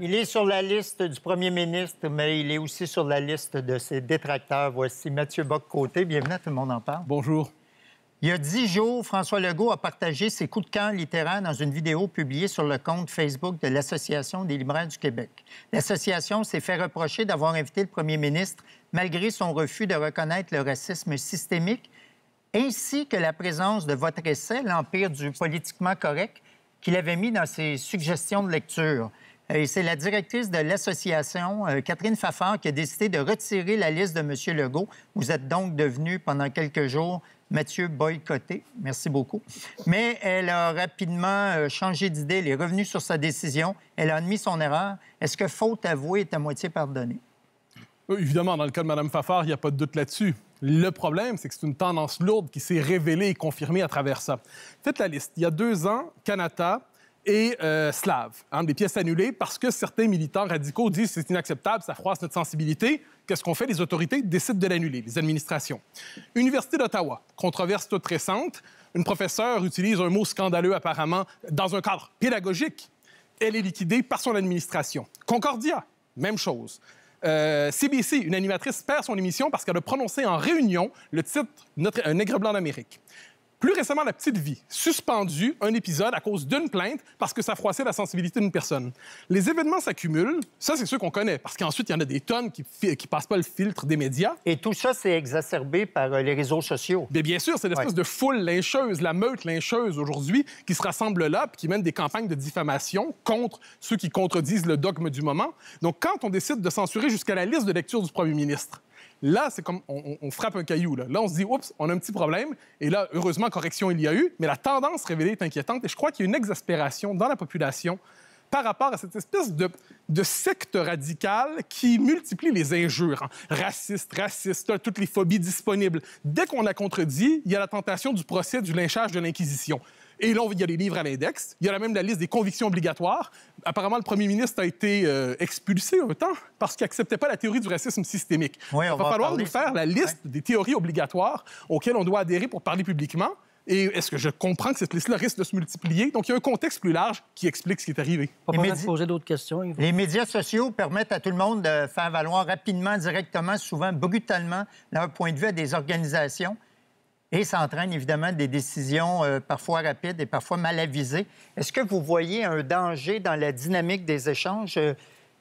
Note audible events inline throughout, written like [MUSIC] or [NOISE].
Il est sur la liste du premier ministre, mais il est aussi sur la liste de ses détracteurs. Voici Mathieu Bock-Côté. Bienvenue à Tout le monde en parle. Bonjour. Il y a dix jours, François Legault a partagé ses coups de camp littéraires dans une vidéo publiée sur le compte Facebook de l'Association des libraires du Québec. L'association s'est fait reprocher d'avoir invité le premier ministre malgré son refus de reconnaître le racisme systémique, ainsi que la présence de votre essai, L'Empire du politiquement correct, qu'il avait mis dans ses suggestions de lecture. Euh, c'est la directrice de l'association, euh, Catherine Fafard, qui a décidé de retirer la liste de M. Legault. Vous êtes donc devenu pendant quelques jours Mathieu Boycotté. Merci beaucoup. Mais elle a rapidement euh, changé d'idée. Elle est revenue sur sa décision. Elle a admis son erreur. Est-ce que faute avouée est à moitié pardonnée? Évidemment, dans le cas de Mme Fafard, il n'y a pas de doute là-dessus. Le problème, c'est que c'est une tendance lourde qui s'est révélée et confirmée à travers ça. Faites la liste. Il y a deux ans, Canada et slave, euh, slaves, hein, des pièces annulées parce que certains militants radicaux disent c'est inacceptable, ça froisse notre sensibilité. Qu'est-ce qu'on fait? Les autorités décident de l'annuler, les administrations. Université d'Ottawa, controverse toute récente, une professeure utilise un mot scandaleux apparemment dans un cadre pédagogique. Elle est liquidée par son administration. Concordia, même chose. CBC, euh, une animatrice perd son émission parce qu'elle a prononcé en réunion le titre Un nègre blanc d'Amérique. Plus récemment, La Petite Vie, suspendu un épisode à cause d'une plainte parce que ça froissait la sensibilité d'une personne. Les événements s'accumulent, ça c'est ceux qu'on connaît, parce qu'ensuite il y en a des tonnes qui, qui passent pas le filtre des médias. Et tout ça c'est exacerbé par euh, les réseaux sociaux. Bien, bien sûr, c'est l'espèce de foule lyncheuse, la meute lyncheuse aujourd'hui qui se rassemble là qui mène des campagnes de diffamation contre ceux qui contredisent le dogme du moment. Donc quand on décide de censurer jusqu'à la liste de lecture du premier ministre, Là, c'est comme on, frappe un caillou. Là. on se dit, oups, on a un petit problème. Et là, heureusement, correction, il y a eu. Mais la tendance révélée est inquiétante. Et je crois qu'il y a une exaspération dans la population par rapport à cette espèce de, secte radicale qui multiplie les injures, hein. racistes, racistes, toutes les phobies disponibles. Dès qu'on la contredit, il y a la tentation du procès du lynchage de l'Inquisition. Et là, il y a les livres à l'index. Il y a même la liste des convictions obligatoires. Apparemment, le premier ministre a été euh, expulsé un temps parce qu'il n'acceptait pas la théorie du racisme systémique. Il on va, falloir nous faire la liste des théories obligatoires auxquelles on doit adhérer pour parler publiquement. Et est-ce que je comprends que cette liste-là risque de se multiplier? Donc, il y a un contexte plus large qui explique ce qui est arrivé. Pas médi... poser d'autres questions, Les médias sociaux permettent à tout le monde de faire valoir rapidement, directement, souvent brutalement, leur point de vue à des organisations. Et ça entraîne évidemment des décisions euh, parfois rapides et parfois mal avisées. Est-ce que vous voyez un danger dans la dynamique des échanges euh,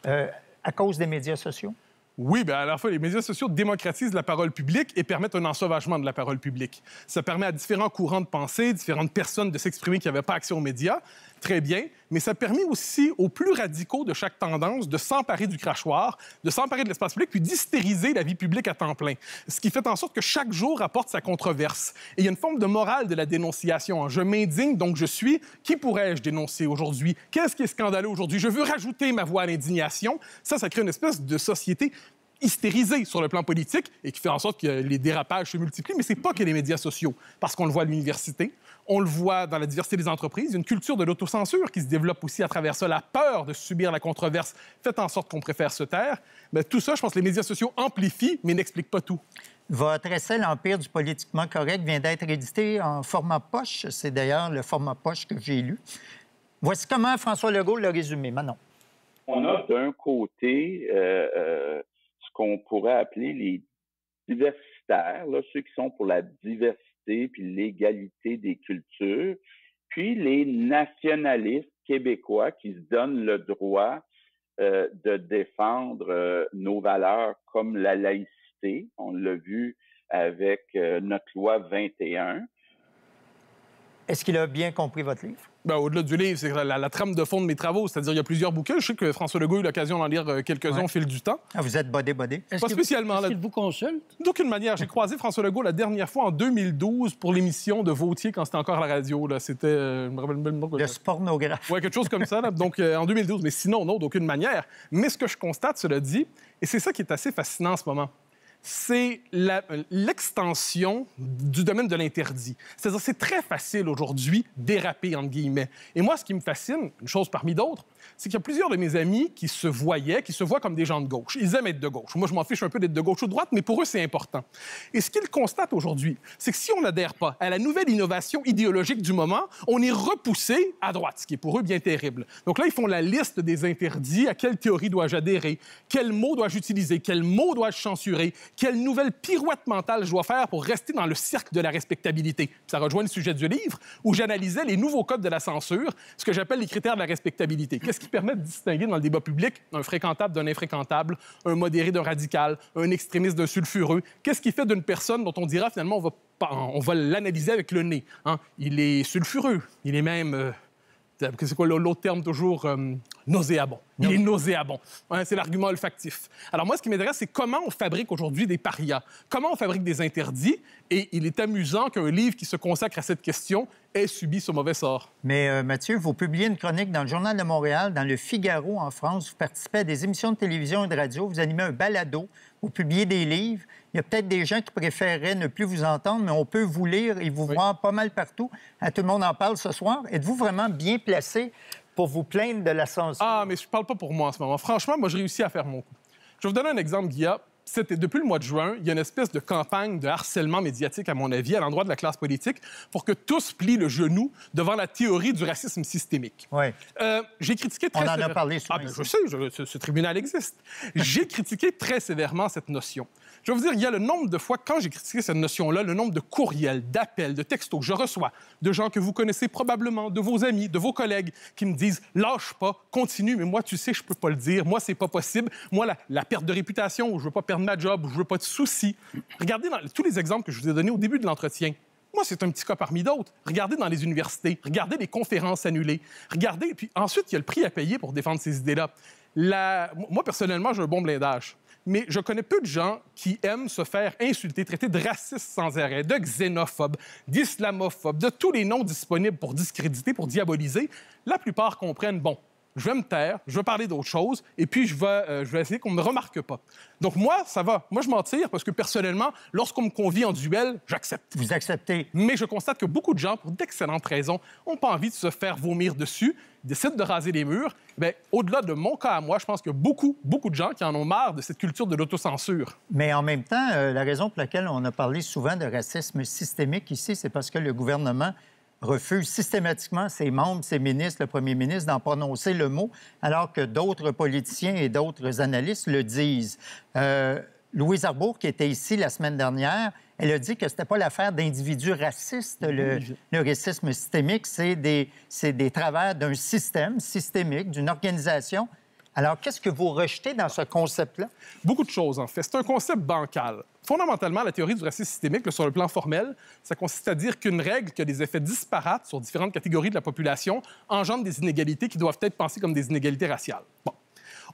euh, à cause des médias sociaux? Oui, bien à la fois, les médias sociaux démocratisent la parole publique et permettent un ensauvagement de la parole publique. Ça permet à différents courants de pensée, différentes personnes de s'exprimer qui n'avaient pas accès aux médias très bien, mais ça permet aussi aux plus radicaux de chaque tendance de s'emparer du crachoir, de s'emparer de l'espace public, puis d'hystériser la vie publique à temps plein. Ce qui fait en sorte que chaque jour apporte sa controverse. Et il y a une forme de morale de la dénonciation. Hein. Je m'indigne, donc je suis. Qui pourrais-je dénoncer aujourd'hui? Qu'est-ce qui est scandaleux aujourd'hui? Je veux rajouter ma voix à l'indignation. Ça, ça crée une espèce de société hystérisée sur le plan politique et qui fait en sorte que les dérapages se multiplient, mais ce n'est pas que les médias sociaux, parce qu'on le voit à l'université, on le voit dans la diversité des entreprises, une culture de l'autocensure qui se développe aussi à travers ça, la peur de subir la controverse, fait en sorte qu'on préfère se taire. Mais ben, tout ça, je pense les médias sociaux amplifient, mais n'expliquent pas tout. Votre essai L'Empire du politiquement correct vient d'être édité en format poche. C'est d'ailleurs le format poche que j'ai lu. Voici comment François Legault l'a résumé. Manon. On a d'un côté euh, euh, ce qu'on pourrait appeler les diversitaires, ceux qui sont pour la diversité puis l'égalité des cultures, puis les nationalistes québécois qui se donnent le droit euh, de défendre euh, nos valeurs comme la laïcité. On l'a vu avec euh, notre loi 21. Est-ce qu'il a bien compris votre livre? Ben, au-delà du livre, c'est la, trame de fond de mes travaux. C'est-à-dire, il y a plusieurs bouquins. Je sais que François Legault a eu l'occasion d'en lire euh, quelques-uns au fil du temps. Ah, vous êtes bodé-bodé? Pas spécialement. Est-ce qu'il vous consulte? D'aucune manière. J'ai croisé François Legault la dernière fois en 2012 pour l'émission de Vautier quand c'était encore à la radio. C'était. Euh, le spornographe. Oui, quelque chose comme ça. [LAUGHS] Donc, euh, en 2012. Mais sinon, non, d'aucune manière. Mais ce que je constate, cela dit, et c'est ça qui est assez fascinant en ce moment, c'est euh, l'extension du domaine de l'interdit. cest à c'est très facile aujourd'hui d'éraper, entre guillemets. Et moi, ce qui me fascine, une chose parmi d'autres, c'est qu'il y a plusieurs de mes amis qui se voyaient, qui se voient comme des gens de gauche. Ils aiment être de gauche. Moi, je m'en fiche un peu d'être de gauche ou de droite, mais pour eux, c'est important. Et ce qu'ils constatent aujourd'hui, c'est que si on n'adhère pas à la nouvelle innovation idéologique du moment, on est repoussé à droite, ce qui est pour eux bien terrible. Donc là, ils font la liste des interdits. À quelle théorie dois-je adhérer? Quel mot dois-je utiliser? Quel mot dois-je censurer? quelle nouvelle pirouette mentale je dois faire pour rester dans le cirque de la respectabilité. ça rejoint le sujet du livre où j'analysais les nouveaux codes de la censure, ce que j'appelle les critères de la respectabilité. Qu'est-ce qui permet de distinguer dans le débat public un fréquentable d'un infréquentable, un modéré d'un radical, un extrémiste d'un sulfureux? Qu'est-ce qui fait d'une personne dont on dira finalement on va, on va l'analyser avec le nez? Hein? Il est sulfureux, il est même... que euh, c'est quoi l'autre terme toujours? Euh, nauséabond. Il est nauséabond. c'est l'argument olfactif. Alors moi, ce qui m'intéresse, c'est comment on fabrique aujourd'hui des parias, comment on fabrique des interdits, et il est amusant qu'un livre qui se consacre à cette question ait subi ce mauvais sort. Mais euh, Mathieu, vous publiez une chronique dans le Journal de Montréal, dans le Figaro en France, vous participez à des émissions de télévision et de radio, vous animez un balado, vous publiez des livres. Il y a peut-être des gens qui préféreraient ne plus vous entendre, mais on peut vous lire et vous voir pas mal partout. À ah, tout le monde en parle ce soir. Êtes-vous vraiment bien placé pour vous plaindre de la censure. Ah, mais je parle pas pour moi en ce moment. Franchement, moi, je réussis à faire mon coup. Je vais vous donner un exemple, Guillaume depuis le mois de juin, il y a une espèce de campagne de harcèlement médiatique, à mon avis, à l'endroit de la classe politique, pour que tous plient le genou devant la théorie du racisme systémique. Oui. Euh, j'ai critiqué très On en a parlé ah, ben, je sais, Ce, tribunal existe. J'ai [LAUGHS] critiqué très sévèrement cette notion. Je vais vous dire, il y a le nombre de fois, quand j'ai critiqué cette notion-là, le nombre de courriels, d'appels, de textos que je reçois de gens que vous connaissez probablement, de vos amis, de vos collègues, qui me disent lâche pas, continue, mais moi, tu sais, je peux pas le dire, moi, c'est pas possible, moi, la, la perte de réputation, je veux pas perdre job, je veux pas de soucis. Regardez tous les exemples que je vous ai donnés au début de l'entretien. Moi, c'est un petit cas parmi d'autres. Regardez dans les universités, regardez les conférences annulées, regardez, puis ensuite, il y a le prix à payer pour défendre ces idées-là. Moi, personnellement, j'ai un bon blindage. Mais je connais peu de gens qui aiment se faire insulter, traiter de raciste sans arrêt, de xénophobe, d'islamophobe, de tous les noms disponibles pour discréditer, pour diaboliser. La plupart comprennent, bon, je vais me taire, je vais parler d'autre chose, et puis je vais, euh, je essayer qu'on ne me remarque pas. Donc moi, ça va. Moi, je m'en tire parce que personnellement, lorsqu'on me convie en duel, j'accepte. Vous acceptez. Mais je constate que beaucoup de gens, pour d'excellentes raisons, n'ont pas envie de se faire vomir dessus, décident de raser les murs. mais au-delà de mon cas à moi, je pense que beaucoup, beaucoup de gens qui en ont marre de cette culture de l'autocensure. Mais en même temps, euh, la raison pour laquelle on a parlé souvent de racisme systémique ici, c'est parce que le gouvernement refuse systématiquement ses membres, ses ministres, le premier ministre, d'en prononcer le mot, alors que d'autres politiciens et d'autres analystes le disent. Euh, Louise Arbour, qui était ici la semaine dernière, elle a dit que ce n'était pas l'affaire d'individus racistes, le, racisme systémique, c'est des, des travers d'un système systémique, d'une organisation alors, qu'est-ce que vous rejetez dans ce concept-là? Beaucoup de choses, en fait. C'est un concept bancal. Fondamentalement, la théorie du racisme systémique, sur le plan formel, ça consiste à dire qu'une règle qui a des effets disparates sur différentes catégories de la population engendre des inégalités qui doivent être pensées comme des inégalités raciales.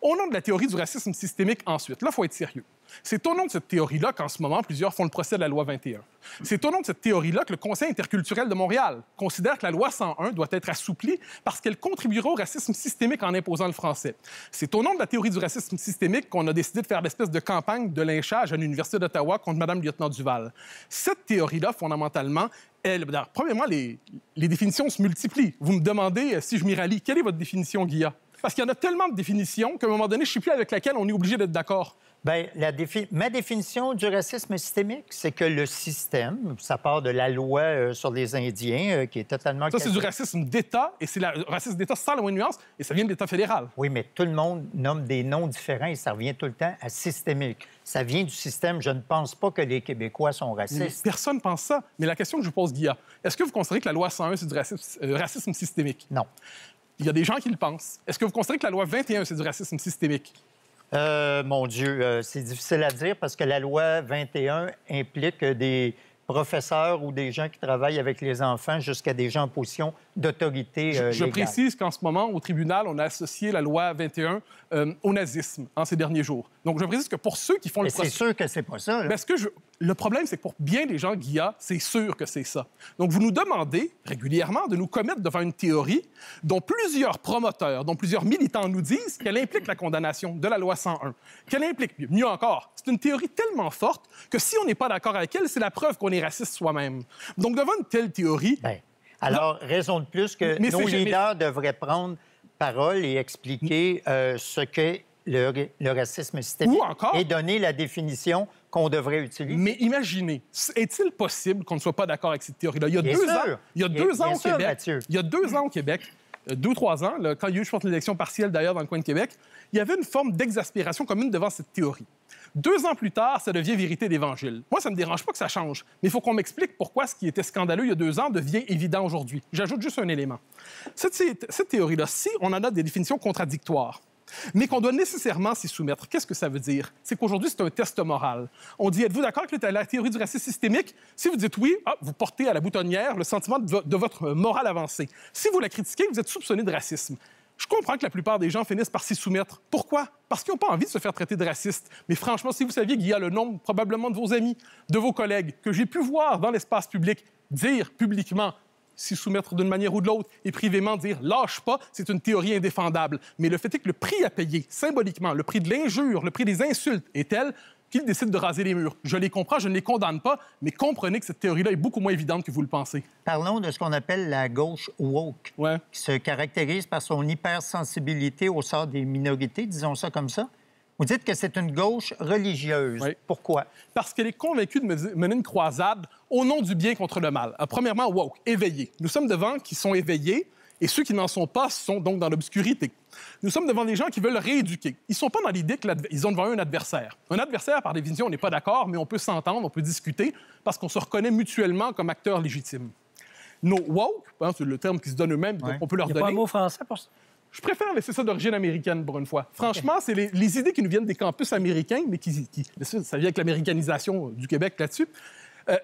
Au nom de la théorie du racisme systémique ensuite, là, il faut être sérieux. C'est au nom de cette théorie-là qu'en ce moment, plusieurs font le procès de la loi 21. C'est au nom de cette théorie-là que le Conseil interculturel de Montréal considère que la loi 101 doit être assouplie parce qu'elle contribuera au racisme systémique en imposant le français. C'est au nom de la théorie du racisme systémique qu'on a décidé de faire l'espèce de campagne de lynchage à l'Université d'Ottawa contre Mme le lieutenant Duval. Cette théorie-là, fondamentalement, elle, ben, premièrement, les, définitions se multiplient. Vous me demandez euh, si je m'y rallie. Quelle est votre définition, Guilla? Parce qu'il y en a tellement de définitions qu'à un moment donné, je ne sais plus avec laquelle on est obligé d'être d'accord. Bien, la ma définition du racisme systémique, c'est que le système, ça part de la loi euh, sur les Indiens, euh, qui est totalement... Ça, c'est du racisme d'État, et c'est le la... racisme d'État sans la moindre nuance, et ça vient de l'État fédéral. Oui, mais tout le monde nomme des noms différents, et ça revient tout le temps à systémique. Ça vient du système. Je ne pense pas que les Québécois sont racistes. personne ne pense ça. Mais la question que je vous pose, Guilla, est-ce que vous considérez que la loi 101, c'est du racisme, euh, racisme systémique? Non. Il y a des gens qui le pensent. Est-ce que vous considérez que la loi 21, c'est du racisme systémique? Euh, mon Dieu, euh, c'est difficile à dire parce que la loi 21 implique des professeurs ou des gens qui travaillent avec les enfants jusqu'à des gens en position d'autorité je, euh, je, précise qu'en ce moment, au tribunal, on a associé la loi 21 euh, au nazisme en ces derniers jours. Donc, je précise que pour ceux qui font le c'est sûr que c'est pas ça. Là. que Le problème, c'est que pour bien des gens, Guilla, c'est sûr que c'est ça. Donc, vous nous demandez régulièrement de nous commettre devant une théorie dont plusieurs promoteurs, dont plusieurs militants nous disent qu'elle implique la condamnation de la loi 101, qu'elle implique, mieux encore, c'est une théorie tellement forte que si on n'est pas d'accord avec elle, c'est la preuve qu'on est raciste soi-même. Donc, devant une telle théorie, ben, alors, raison de plus que nos leaders devraient prendre parole et expliquer euh, ce qu'est le, racisme systémique et donner la définition qu'on devrait utiliser. Mais imaginez, est-il possible qu'on ne soit pas d'accord avec cette théorie-là? il y a deux ans au Québec, deux ou trois ans, quand il y a eu, l'élection partielle d'ailleurs dans le coin de Québec, il y avait une forme d'exaspération commune devant cette théorie. Deux ans plus tard, ça devient vérité d'Évangile. Moi, ça ne me dérange pas que ça change, mais il faut qu'on m'explique pourquoi ce qui était scandaleux il y a deux ans devient évident aujourd'hui. J'ajoute juste un élément. Cette, cette théorie-là, si on en a des définitions contradictoires, mais qu'on doit nécessairement s'y soumettre. Qu'est-ce que ça veut dire? C'est qu'aujourd'hui, c'est un test moral. On dit, êtes-vous d'accord avec la théorie du racisme systémique? Si vous dites oui, ah, vous portez à la boutonnière le sentiment de, de votre morale avancée. Si vous la critiquez, vous êtes soupçonné de racisme. Je comprends que la plupart des gens finissent par s'y soumettre. Pourquoi? Parce qu'ils n'ont pas envie de se faire traiter de raciste. Mais franchement, si vous saviez qu'il y a le nombre probablement de vos amis, de vos collègues, que j'ai pu voir dans l'espace public, dire publiquement s'y soumettre d'une manière ou de l'autre et privément dire lâche pas, c'est une théorie indéfendable. Mais le fait est que le prix à payer, symboliquement, le prix de l'injure, le prix des insultes est tel qu'il décide de raser les murs. Je les comprends, je ne les condamne pas, mais comprenez que cette théorie-là est beaucoup moins évidente que vous le pensez. Parlons de ce qu'on appelle la gauche woke, qui se caractérise par son hypersensibilité au sort des minorités, disons ça comme ça. Vous dites que c'est une gauche religieuse. Pourquoi? Parce qu'elle est convaincue de mener une croisade au nom du bien contre le mal. Euh, premièrement, woke, éveillé. Nous sommes devant qui sont éveillés et ceux qui n'en sont pas sont donc dans l'obscurité. Nous sommes devant des gens qui veulent rééduquer. Ils ne sont pas dans l'idée qu'ils ont devant eux un adversaire. Un adversaire, par définition, on n'est pas d'accord, mais on peut s'entendre, on peut discuter, parce qu'on se reconnaît mutuellement comme acteurs légitimes. Nos woke, hein, c'est le terme qu'ils se donnent eux-mêmes, on peut leur donner. français pour ça? je préfère laisser ça d'origine américaine pour une fois. Franchement, c'est les, idées qui nous viennent des campus américains, mais qui, ça vient avec l'américanisation du Québec là-dessus. Euh,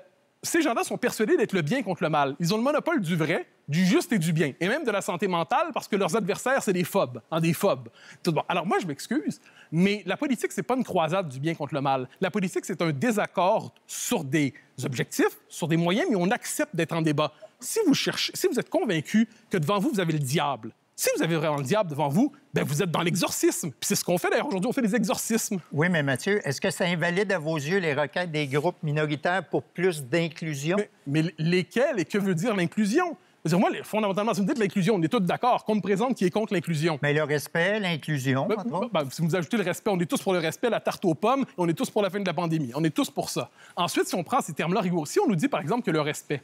ces gens-là sont persuadés d'être le bien contre le mal. Ils ont le monopole du vrai, du juste et du bien, et même de la santé mentale, parce que leurs adversaires, c'est des phobes, hein, des phobes. Tout Alors moi, je m'excuse, mais la politique, c'est pas une croisade du bien contre le mal. La politique, c'est un désaccord sur des objectifs, sur des moyens, mais on accepte d'être en débat. Si vous cherchez, si vous êtes convaincu que devant vous, vous avez le diable, si vous avez vraiment le diable devant vous, ben vous êtes dans l'exorcisme. Puis c'est ce qu'on fait d'ailleurs aujourd'hui, on fait des exorcismes. Oui, mais Mathieu, est-ce que ça invalide à vos yeux les requêtes des groupes minoritaires pour plus d'inclusion? Mais, lesquels et que veut dire l'inclusion? dire, moi, fondamentalement, si vous me dites l'inclusion, on est tous d'accord, qu'on me présente qui est contre l'inclusion. Mais le respect, l'inclusion. Ben, ben, si vous ajoutez le respect, on est tous pour le respect, la tarte aux pommes, on est tous pour la fin de la pandémie. On est tous pour ça. Ensuite, si on prend ces termes-là rigoureux, si on nous dit, par exemple, que le respect,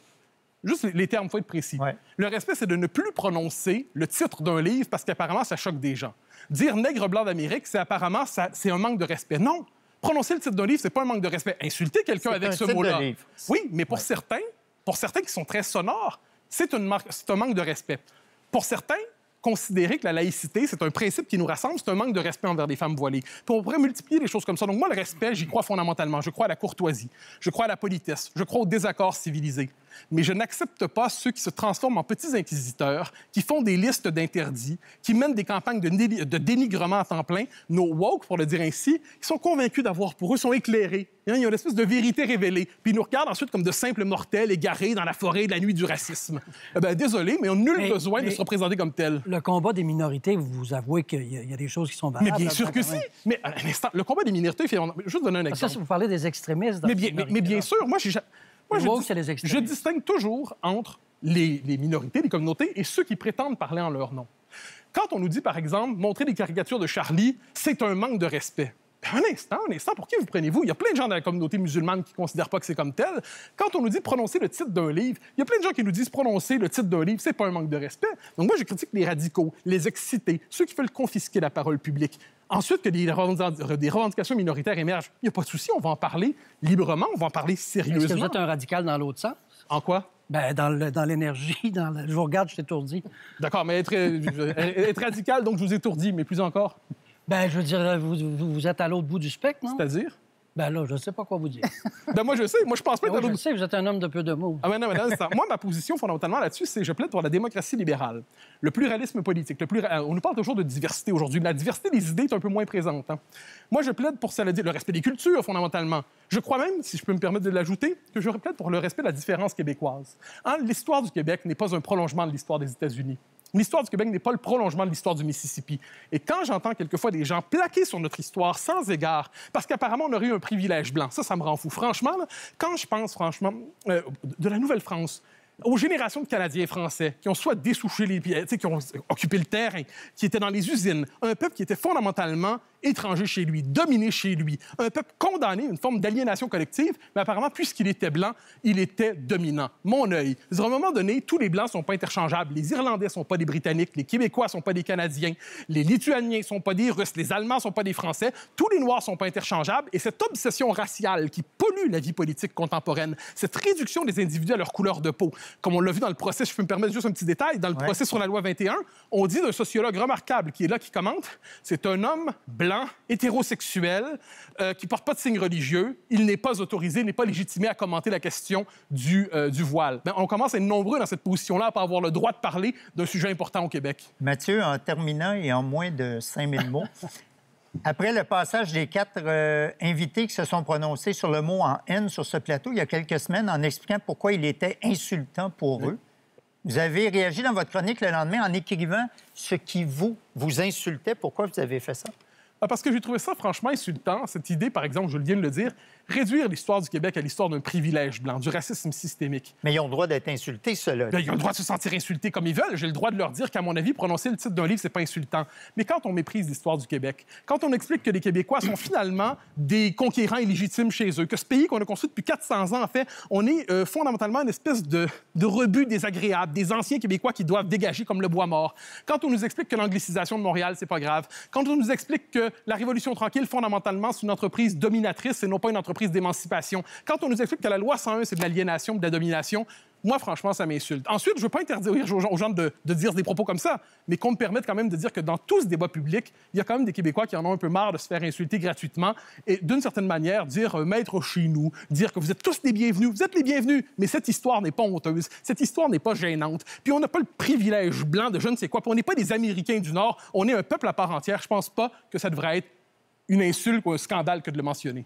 Juste les termes, il faut être précis. Le respect, c'est de ne plus prononcer le titre d'un livre parce qu'apparemment, ça choque des gens. Dire nègre blanc d'Amérique, c'est apparemment c'est un manque de respect. Non. Prononcer le titre d'un livre, c'est pas un manque de respect. Insulter quelqu'un avec ce mot-là. Oui, mais pour certains, pour certains qui sont très sonores, c'est, un manque de respect. Pour certains, considérer que la laïcité, c'est un principe qui nous rassemble, c'est un manque de respect envers les femmes voilées. on pourrait multiplier les choses comme ça. Donc moi, le respect, j'y crois fondamentalement. Je crois à la courtoisie, je crois à la politesse, je crois au désaccord civilisé mais je n'accepte pas ceux qui se transforment en petits inquisiteurs, qui font des listes d'interdits, qui mènent des campagnes de, dénigrement à temps plein, nos woke, pour le dire ainsi, qui sont convaincus d'avoir pour eux, sont éclairés. Il y a une espèce de vérité révélée. Puis ils nous regardent ensuite comme de simples mortels égarés dans la forêt de la nuit du racisme. Eh ben, désolé, mais on n'ont nul besoin de se représenter comme tel. Le combat des minorités, vous, vous avouez qu'il y, a des choses qui sont valables. Mais bien sûr que hein, si. Mais euh, un instant, le combat des minorités, vais vous donner un exemple. Ça, vous parlez des extrémistes. Dans mais bien, bien sûr, moi, je... Moi, je, distingue toujours entre les, minorités, les communautés et ceux qui prétendent parler en leur nom. Quand on nous dit, par exemple, montrer des caricatures de Charlie, c'est un manque de respect. Ben, un instant, un instant, pour qui vous prenez-vous? Il y a plein de gens dans la communauté musulmane qui ne considèrent pas que c'est comme tel. Quand on nous dit prononcer le titre d'un livre, il y a plein de gens qui nous disent prononcer le titre d'un livre, c'est pas un manque de respect. Donc moi, je critique les radicaux, les excités, ceux qui veulent confisquer la parole publique. Ensuite, que des revendications minoritaires émergent, il n'y a pas de souci, on va en parler librement, on va en parler sérieusement. vous êtes un radical dans l'autre sens? En quoi? Ben, dans l'énergie, [LAUGHS] je vous regarde, je étourdi. D'accord, mais euh, être, radical, donc je vous étourdis, mais plus encore. Ben, je veux dire, vous, vous êtes à l'autre bout du spectre, C'est-à-dire? Ben là, je ne sais pas quoi vous dire. [LAUGHS] ben moi, je sais. Moi, je pense pas ben que... sais vous êtes un homme de peu de mots. Ah ben non, mais non, moi, ma position fondamentalement là-dessus, c'est je plaide pour la démocratie libérale, le pluralisme politique. Le euh, On nous parle toujours de diversité aujourd'hui, mais la diversité des idées est un peu moins présente. Hein. Moi, je plaide pour ça, le respect des cultures, fondamentalement. Je crois même, si je peux me permettre de l'ajouter, que je plaide pour le respect de la différence québécoise. Hein, l'histoire du Québec n'est pas un prolongement de l'histoire des États-Unis l'histoire du Québec n'est pas le prolongement de l'histoire du Mississippi. Et quand j'entends quelquefois des gens plaquer sur notre histoire sans égard, parce qu'apparemment on aurait eu un privilège blanc, ça, ça me rend fou. Franchement, quand je pense, franchement, euh, de la Nouvelle-France, aux générations de Canadiens et Français qui ont soit dessouché les pieds, qui ont occupé le terrain, qui étaient dans les usines, un peuple qui était fondamentalement étranger chez lui, dominé chez lui, un peuple condamné, une forme d'aliénation collective, mais apparemment, puisqu'il était blanc, il était dominant. Mon œil. À un moment donné, tous les Blancs ne sont pas interchangeables. Les Irlandais ne sont pas des Britanniques, les Québécois ne sont pas des Canadiens, les Lituaniens ne sont pas des Russes, les Allemands ne sont pas des Français. Tous les Noirs ne sont pas interchangeables. Et cette obsession raciale qui pollue la vie politique contemporaine, cette réduction des individus à leur couleur de peau, comme on l'a vu dans le procès, je peux me permettre juste un petit détail, dans le procès sur la loi 21, on dit d'un sociologue remarquable qui est là, qui commente, c'est un homme blanc hétérosexuel, euh, qui ne porte pas de signe religieux, il n'est pas autorisé, n'est pas légitimé à commenter la question du, euh, voile. Ben, on commence à être nombreux dans cette position-là à pas avoir le droit de parler d'un sujet important au Québec. Mathieu, en terminant et en moins de 5000 mots, [LAUGHS] Après le passage des quatre euh, invités qui se sont prononcés sur le mot en haine sur ce plateau il y a quelques semaines en expliquant pourquoi il était insultant pour eux, vous avez réagi dans votre chronique le lendemain en écrivant ce qui vous, vous insultait. Pourquoi vous avez fait ça? Ah, parce que j'ai trouvé ça franchement insultant, cette idée, par exemple, je viens de le dire, réduire l'histoire du Québec à l'histoire d'un privilège blanc, du racisme systémique. Mais ils ont le droit d'être insultés, ceux-là. Ben, ils ont le droit de se sentir insultés comme ils veulent. J'ai le droit de leur dire qu'à mon avis, prononcer le titre d'un livre, c'est pas insultant. Mais quand on méprise l'histoire du Québec, quand on explique que les Québécois sont finalement des conquérants illégitimes chez eux, que ce pays qu'on a construit depuis 400 ans, en fait, on est euh, fondamentalement une espèce de, de rebut désagréable, des anciens Québécois qui doivent dégager comme le bois mort. Quand on nous explique que l'anglicisation de Montréal, c'est pas grave. Quand on nous explique que la Révolution tranquille, fondamentalement, c'est une entreprise dominatrice et non pas une entreprise d'émancipation. Quand on nous explique que la loi 101, c'est de l'aliénation, de la domination, moi, franchement, ça m'insulte. Ensuite, je ne veux pas interdire aux gens de, dire des propos comme ça, mais qu'on me permette quand même de dire que dans tout ce débat public, il y a quand même des Québécois qui en ont un peu marre de se faire insulter gratuitement et d'une certaine manière dire un euh, maître chez nous, dire que vous êtes tous les bienvenus, vous êtes les bienvenus, mais cette histoire n'est pas honteuse, cette histoire n'est pas gênante. Puis on n'a pas le privilège blanc de je ne sais quoi, puis on n'est pas des Américains du Nord, on est un peuple à part entière. Je ne pense pas que ça devrait être une insulte ou un scandale que de le mentionner.